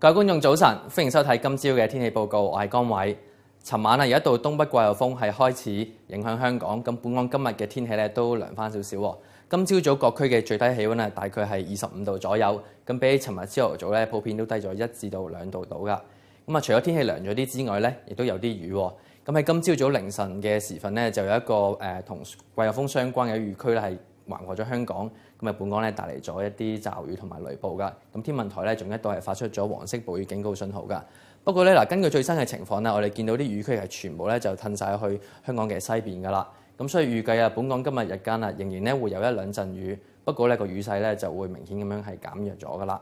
各位觀眾，早晨，歡迎收睇今朝嘅天氣報告，我係江偉。尋晚啊，有一道東北季候風係開始影響香港，咁本港今日嘅天氣咧都涼翻少少。今朝早各區嘅最低氣温咧大概係二十五度左右，咁比起尋日朝頭早咧普遍都低咗一至到兩度到噶。咁啊，除咗天氣涼咗啲之外咧，亦都有啲雨。咁喺今朝早凌晨嘅時分咧，就有一個诶同季候風相關嘅雨區咧系。橫過咗香港，咁啊本港咧帶嚟咗一啲驟雨同埋雷暴噶。咁天文台咧仲一度係發出咗黃色暴雨警告信號噶。不過咧嗱，根據最新嘅情況咧，我哋見到啲雨區係全部咧就褪晒去香港嘅西邊噶啦。咁所以預計啊，本港今日日間啊，仍然咧會有一兩陣雨，不過咧個雨勢咧就會明顯咁樣係減弱咗噶啦。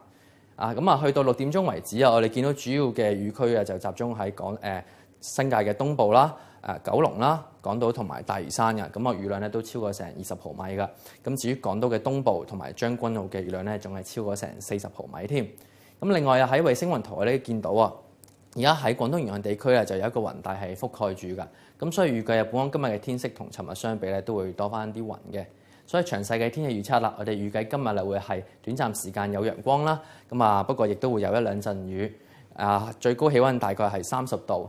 啊，咁啊去到六點鐘為止啊，我哋見到主要嘅雨區啊就集中喺港誒新界嘅東部啦。誒九龍啦，港島同埋大嶼山嘅，咁啊雨量咧都超過成二十毫米㗎。咁至於港島嘅東部同埋將軍澳嘅雨量咧，仲係超過成四十毫米添。咁另外啊，喺衛星雲圖呢，咧見到啊，而家喺廣東沿岸地區咧就有一個雲帶係覆蓋住㗎。咁所以預計本今日嘅天色同尋日相比咧，都會多翻啲雲嘅。所以詳細嘅天氣預測啦，我哋預計今日咧會係短暫時間有陽光啦。咁啊，不過亦都會有一兩陣雨。啊，最高氣温大概係三十度。